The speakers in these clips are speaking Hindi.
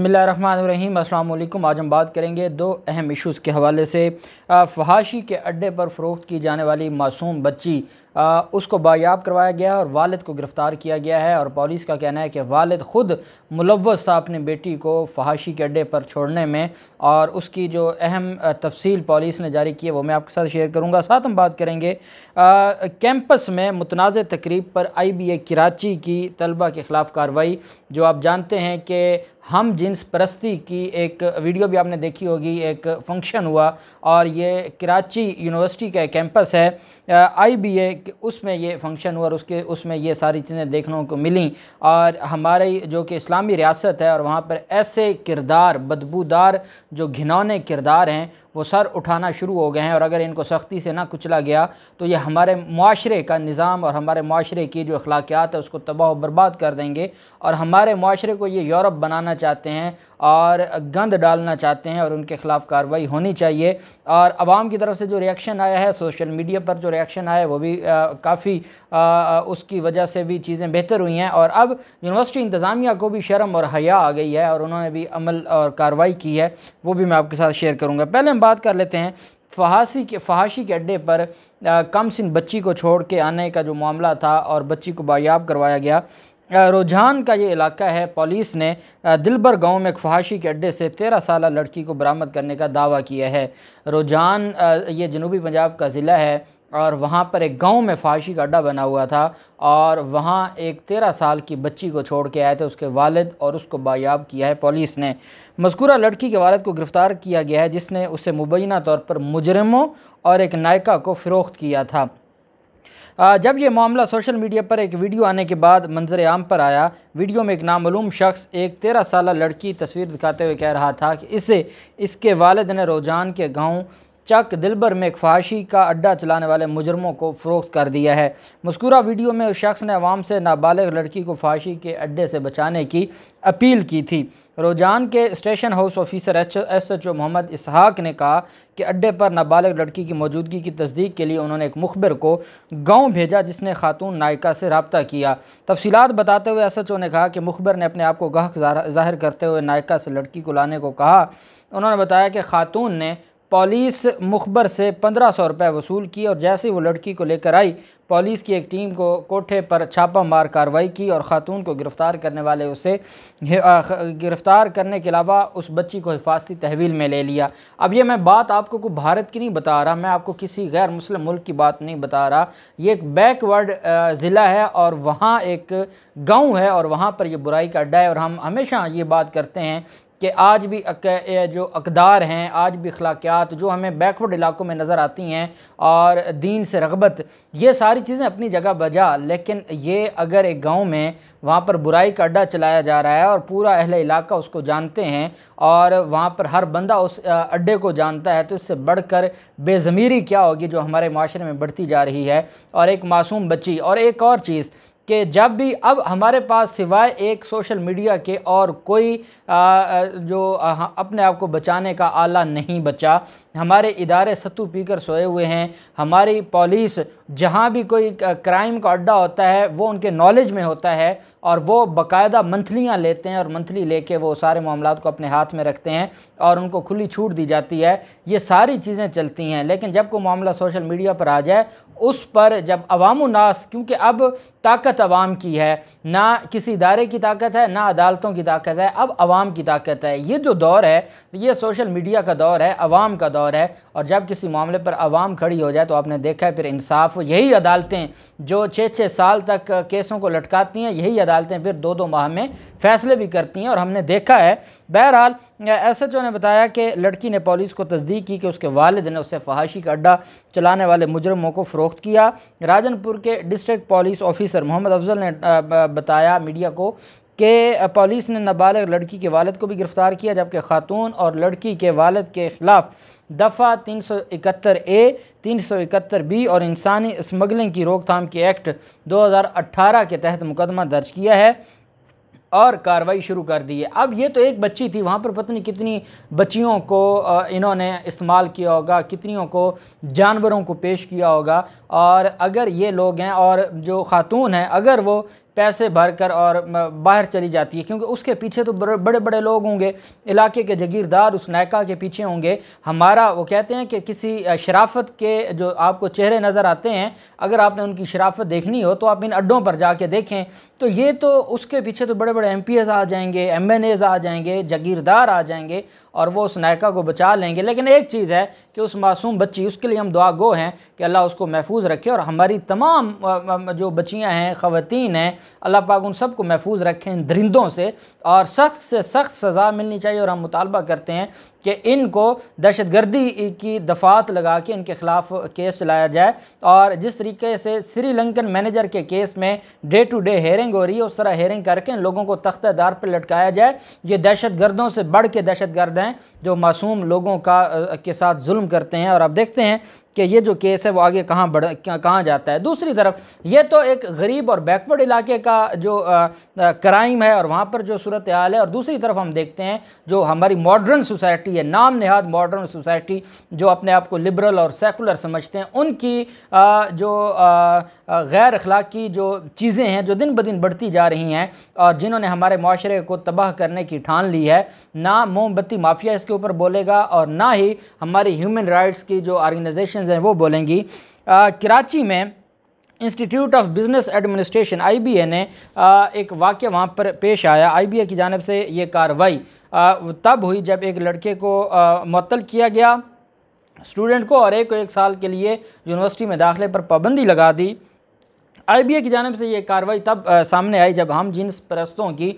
बसमीम आज हम बात करेंगे दो अहम इश्यूज़ के हवाले से फहाशी के अड्डे पर फ़रोख्त की जाने वाली मासूम बच्ची आ, उसको बायाब करवाया गया और वालद को गिरफ़्तार किया गया है और पुलिस का कहना है कि वालद ख़ुद मुलवस था अपनी बेटी को फहाशी के अड्डे पर छोड़ने में और उसकी जो अहम तफसील पुलिस ने जारी की है वो मैं आपके साथ शेयर करूँगा साथ हम बात करेंगे कैंपस में मुतनाज़ तकरीब पर आई बी ए कराची की तलबा के ख़िलाफ़ कार्रवाई जो आप जानते हैं कि हम जिन्स परस्ती की एक वीडियो भी आपने देखी होगी एक फ़ंक्शन हुआ और ये कराची यूनिवर्सिटी का कैंपस है आई बी ए कि उसमें ये फंक्शन हुआ और उसके उसमें ये सारी चीज़ें देखने को मिली और हमारी जो कि इस्लामी रियासत है और वहाँ पर ऐसे किरदार बदबूदार जो घिनौने किरदार हैं वो सर उठाना शुरू हो गए हैं और अगर इनको सख्ती से ना कुचला गया तो ये हमारे माशरे का निज़ाम और हमारे माशरे की जो अखलाकियात है उसको तबाह बर्बाद कर देंगे और हमारे माशरे को ये यूरोप बनाना चाहते हैं और गंद डालना चाहते हैं और उनके ख़िलाफ़ कार्रवाई होनी चाहिए और आवाम की तरफ से जो रिएक्शन आया है सोशल मीडिया पर जो रिएक्शन आया है वो भी काफ़ी उसकी वजह से भी चीज़ें बेहतर हुई हैं और अब यूनिवर्सिटी इंतज़ामिया को भी शर्म और हया आ गई है और उन्होंने भी अमल और कार्रवाई की है वो भी मैं आपके साथ शेयर करूँगा पहले हम बात कर लेते हैं फहासी के फहाशी के अड्डे पर आ, कम सिन बच्ची को छोड़ के आने का जो मामला था और बच्ची को बायाब करवाया गया रुझान का ये इलाका है पुलिस ने दिलबर गांव में एक फहाशी के अड्डे से तेरह साल लड़की को बरामद करने का दावा किया है रुझान ये जनूबी पंजाब का ज़िला है और वहाँ पर एक गांव में फाशी का अड्डा बना हुआ था और वहाँ एक तेरह साल की बच्ची को छोड़ के आए थे उसके वालिद और उसको बायाब किया है पुलिस ने मस्कूरा लड़की के वालद को गिरफ़्तार किया गया है जिसने उसे मुबैना तौर पर मुजरमों और एक नायका को फ़रोख्त किया था जब यह मामला सोशल मीडिया पर एक वीडियो आने के बाद मंजर आम पर आया वीडियो में एक नामूम शख्स एक तेरह साल लड़की तस्वीर दिखाते हुए कह रहा था कि इसे इसके वालद ने रोजान के गाँव चक दिलबर में एक फाशी का अड्डा चलाने वाले मुजरमों को फरोख्त कर दिया है मस्कुरा वीडियो में उस शख्स ने अवाम से नाबालिग लड़की को फाशी के अड्डे से बचाने की अपील की थी रोजान के station house officer H S H O Mohammad Ishaq ने कहा कि अड्डे पर नाबालिग लड़की की मौजूदगी की तस्दीक के लिए उन्होंने एक मुखबिर को गाँव भेजा जिसने खातून नायका से रबता किया तफसीत बताते हुए एस एच ओ ने कहा कि मुखबिर ने अपने आप को गाहक जाहिर करते हुए नायका से लड़की को लाने को कहा उन्होंने बताया कि खातून ने पुलिस मुखबर से पंद्रह सौ रुपये वसूल किए और जैसे ही वो लड़की को लेकर आई पुलिस की एक टीम को कोठे पर छापा मार कार्रवाई की और ख़ातून को गिरफ़्तार करने वाले उसे गिरफ़्तार करने के अलावा उस बच्ची को हिफाजती तहवील में ले लिया अब ये मैं बात आपको को भारत की नहीं बता रहा मैं आपको किसी गैर मुस्लिम मुल्क की बात नहीं बता रहा ये एक बैकवर्ड ज़िला है और वहाँ एक गाँव है और वहाँ पर यह बुराई का अड्डा है और हम हमेशा ये बात करते हैं कि आज भी अक, जो अकदार हैं आज भी अखलाकियात जो हमें बैकवर्ड इलाकों में नज़र आती हैं और दीन से रगबत ये सारी सारी चीज़ें अपनी जगह बजा लेकिन ये अगर एक गांव में वहाँ पर बुराई का अड्डा चलाया जा रहा है और पूरा अहले इलाका उसको जानते हैं और वहाँ पर हर बंदा उस अड्डे को जानता है तो इससे बढ़कर बेज़मीरी क्या होगी जो हमारे माशरे में बढ़ती जा रही है और एक मासूम बच्ची और एक और चीज़ कि जब भी अब हमारे पास सिवाय एक सोशल मीडिया के और कोई आ, जो आ, हाँ, अपने आप को बचाने का आला नहीं बचा हमारे इदारे सत्तू पीकर सोए हुए हैं हमारी पुलिस जहाँ भी कोई क्राइम का अड्डा होता है वो उनके नॉलेज में होता है और वो बकायदा मंथलियाँ लेते हैं और मंथली लेके वो सारे मामला को अपने हाथ में रखते हैं और उनको खुली छूट दी जाती है ये सारी चीज़ें चलती हैं लेकिन जब कोई मामला सोशल मीडिया पर आ जाए उस पर जब अवाम नास क्योंकि अब ताकत अवाम की है ना किसी इदारे की ताकत है ना अदालतों की ताकत है अब अवाम की ताकत है ये जो दौर है तो ये सोशल मीडिया का दौर है अवाम का दौर है और जब किसी मामले पर अवाम खड़ी हो जाए तो आपने देखा है फिर इंसाफ यही अदालतें जो छः छः साल तक केसों को लटकाती हैं यही अदालतें फिर दो दो माह में फ़ैसले भी करती हैं और हमने देखा है बहरहाल एस एच ओ ने बताया कि लड़की ने पुलिस को तस्दीक की कि उसके वालद ने उसे फहाशी का अड्डा चलाने वाले मुजरमों को फ़रो फरोख्त किया राजनपुर के district police officer Mohammad Afzal ने बताया मीडिया को कि पुलिस ने नाबालिग लड़की के वालद को भी गिरफ़्तार किया जबकि खातून और लड़की के वालद के ख़िलाफ़ दफ़ा तीन सौ इकहत्तर ए तीन सौ इकहत्तर बी और इंसानी स्मगलिंग की रोकथाम के एक्ट दो हज़ार अट्ठारह के तहत मुकदमा दर्ज किया है और कार्रवाई शुरू कर दी है अब ये तो एक बच्ची थी वहाँ पर पता नहीं कितनी बच्चियों को इन्होंने इस्तेमाल किया होगा कितनियों को जानवरों को पेश किया होगा और अगर ये लोग हैं और जो खातून हैं अगर वो पैसे भरकर और बाहर चली जाती है क्योंकि उसके पीछे तो बड़े बड़े लोग होंगे इलाके के जगीरदार उस नायका के पीछे होंगे हमारा वो कहते हैं कि किसी शराफत के जो आपको चेहरे नज़र आते हैं अगर आपने उनकी शराफत देखनी हो तो आप इन अड्डों पर जाके देखें तो ये तो उसके पीछे तो बड़े बड़े एम आ जाएंगे एम आ जाएंगे जगीरदार आ जाएंगे और वो उस नायका को बचा लेंगे लेकिन एक चीज़ है कि उस मासूम बच्ची उसके लिए हम दुआ गो हैं कि अल्लाह उसको महफूज रखे और हमारी तमाम जो बच्चियाँ हैं ख़वान हैं अल्लाह पाक उन सबको महफूज रखें इन दरिंदों से और सख्त से सख्त सज़ा मिलनी चाहिए और हम मुतालबा करते हैं कि इनको दहशतगर्दी की दफात लगा के इनके ख़िलाफ़ केस चलाया जाए और जिस तरीके से श्रीलंकन मैनेजर के केस में डे टू डे हेयरिंग हो रही है उस तरह हेयरिंग करके इन लोगों को तख्तादार पर लटकाया जाए ये दहशतगर्दों से बढ़ के दहशतगर्द हैं जो मासूम लोगों का के साथ जुल्म करते हैं और आप देखते हैं कि ये जो केस है वो आगे कहाँ बढ़ कहाँ जाता है दूसरी तरफ ये तो एक गरीब और बैकवर्ड इलाके का जो क्राइम है और वहाँ पर जो सूरत हाल है और दूसरी तरफ हम देखते हैं जो हमारी मॉडर्न सोसाइटी ये नाम नहाद मॉडर्न सोसाइटी जो अपने आप को लिबरल और सेकुलर समझते हैं उनकी आ, जो गैर अखलाकी जो चीज़ें हैं जो दिन ब दिन बढ़ती जा रही हैं और जिन्होंने हमारे माशरे को तबाह करने की ठान ली है ना मोमबत्ती माफिया इसके ऊपर बोलेगा और ना ही हमारी ह्यूमन राइट्स की जो ऑर्गेनाइजेशन हैं वो बोलेंगी आ, कराची में institute of business administration IBA ने आ, एक वाक्य वहाँ पर पेश आया आईबीए की जानब से ये कार्रवाई तब हुई जब एक लड़के को मतल किया गया स्टूडेंट को और एक को एक साल के लिए यूनिवर्सिटी में दाखिले पर पाबंदी लगा दी आईबीए की जानब से ये कार्रवाई तब आ, सामने आई जब हम जींस परस्तों की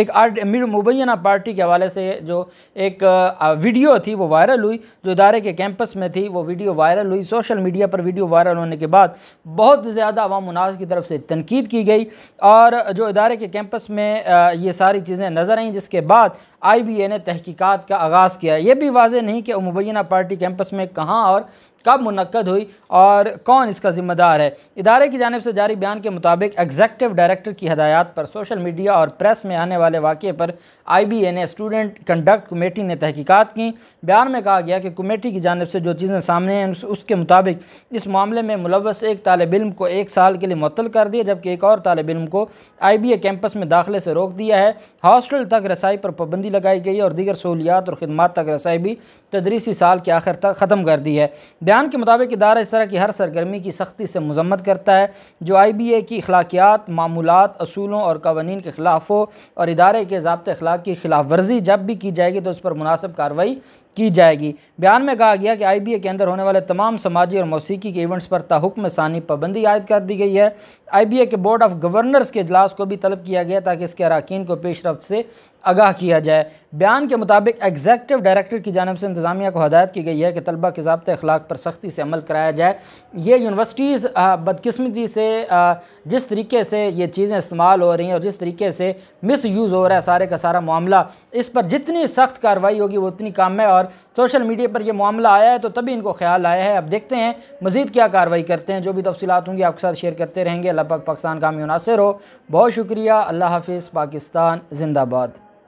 एक आर्ट मुबैना पार्टी के हवाले से जो एक आ, वीडियो थी वो वायरल हुई जो इदारे के कैंपस में थी वो वीडियो वायरल हुई सोशल मीडिया पर वीडियो वायरल होने के बाद बहुत ज़्यादा अवाम मुनाज की तरफ से तनकीद की गई और जो इदारे के कैंपस में आ, ये सारी चीज़ें नज़र आई जिसके बाद आई बी ए ने तहकीकात का आगाज़ किया यह भी वाजह नहीं कि मुबैना पार्टी कैंपस में कहाँ और कब मनकद हुई और कौन इसका ज़िम्मेदार है इदारे की जानब से जारी बयान के मुताबिक एग्जेक्टिव डायरेक्टर की हदायत पर सोशल मीडिया और प्रेस में आने वाले वाक़े पर आई बी ए ने स्टूडेंट कंडक्ट कमेटी ने तहकीकात की बयान में कहा गया कि कमेटी की जानब से जो चीज़ें सामने हैं उस उसके मुताबिक इस मामले में मुलवस एक तालब इम को एक साल के लिए मुतल कर दिया जबकि एक और तालब इम को आई बी ए कैंपस में दाखिले से रोक दिया है हॉस्टल तक रसाई पर पाबंदी पाबंदी लगाई गई और दीगर सहूलियात और खदमात तक रसाई भी तदरीसी साल के आखिर तक ख़त्म कर दी है बयान के मुताबिक इदारा इस तरह की हर सरगर्मी की सख्ती से मजम्मत करता है जो आई बी ए की अखलाकियात मामूलत असूलों और कवानीन के खिलाफ हो और इदारे के जबत अखलाक की खिलाफ वर्जी जब भी की जाएगी तो उस पर मुनासब कार्रवाई की जाएगी बयान में कहा गया कि आई के अंदर होने वाले तमाम समाजी और मौसीकी के इवेंट्स पर तहकम सानी पाबंदी आयद कर दी गई है आई के बोर्ड ऑफ गवर्नर्स के अजलास को भी तलब किया गया ताकि इसके अरकान को पेशरफ से आगाह किया जाए बयान के मुताबिक एग्जैक्टिव डायरेक्टर की जानब से इंतजामिया को हदायत की गई है कि तलबा के जबते अखलाक पर सख्ती से अमल कराया जाए ये यूनिवर्सिटीज़ बदकस्मती से जिस तरीके से ये चीज़ें इस्तेमाल हो रही हैं और जिस तरीके से मिस यूज़ हो रहा है सारे का सारा मामला इस पर जितनी सख्त कार्रवाई होगी वो उतनी कम है और सोशल मीडिया पर यह मामला आया है तो तभी इनको ख्याल आया है अब देखते हैं मज़ीद क्या कार्रवाई करते हैं जो भी तफसीत होंगी आपके साथ शेयर करते रहेंगे अल्लाह पाकिस्तान का मुनासर हो बहुत शुक्रिया अल्लाह हाफिज़ पाकिस्तान जिंदाबाद